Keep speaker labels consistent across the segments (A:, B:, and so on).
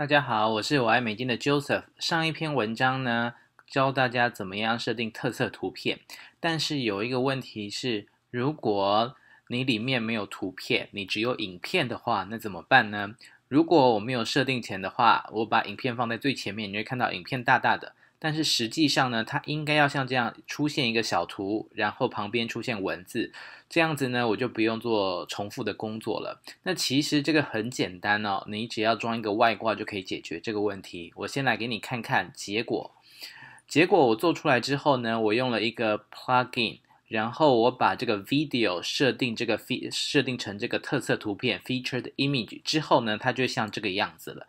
A: 大家好，我是我爱美金的 Joseph。上一篇文章呢，教大家怎么样设定特色图片，但是有一个问题是，如果你里面没有图片，你只有影片的话，那怎么办呢？如果我没有设定前的话，我把影片放在最前面，你会看到影片大大的。但是实际上呢，它应该要像这样出现一个小图，然后旁边出现文字，这样子呢，我就不用做重复的工作了。那其实这个很简单哦，你只要装一个外挂就可以解决这个问题。我先来给你看看结果。结果我做出来之后呢，我用了一个 plugin，然后我把这个 video 设定这个 fe 设定成这个特色图片 featured image 之后呢，它就像这个样子了。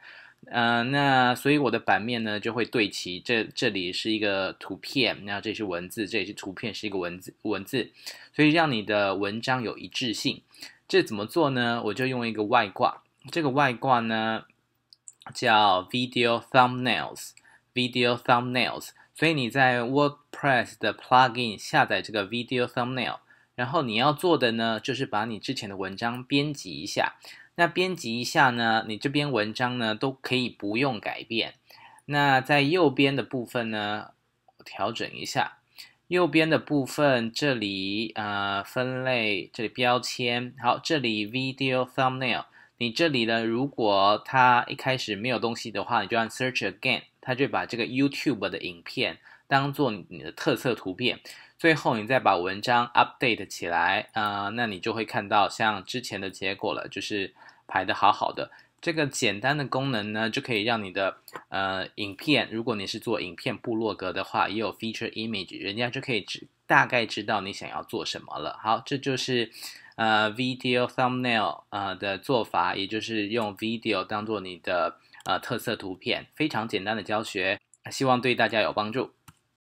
A: 嗯，那所以我的版面呢就会对齐。这这里是一个图片，那这是文字，这也是图片，是一个文字文字。所以让你的文章有一致性。这怎么做呢？我就用一个外挂，这个外挂呢叫 Video Thumbnails。Video Thumbnails。所以你在 WordPress 的 Plugin 下载这个 Video Thumbnail。然后你要做的呢就是把你之前的文章编辑一下。那编辑一下呢？你这篇文章呢都可以不用改变。那在右边的部分呢调整一下，右边的部分这里呃分类这里标签好，这里 video thumbnail 你这里呢，如果它一开始没有东西的话，你就按 search again，它就把这个 YouTube 的影片。当做你的特色图片，最后你再把文章 update 起来，啊，那你就会看到像之前的结果了，就是排的好好的。这个简单的功能呢，就可以让你的呃影片，如果你是做影片部落格的话，也有 feature image，人家就可以知大概知道你想要做什么了。好，这就是呃 video thumbnail 啊的做法，也就是用 video 当做你的呃特色图片，非常简单的教学，希望对大家有帮助。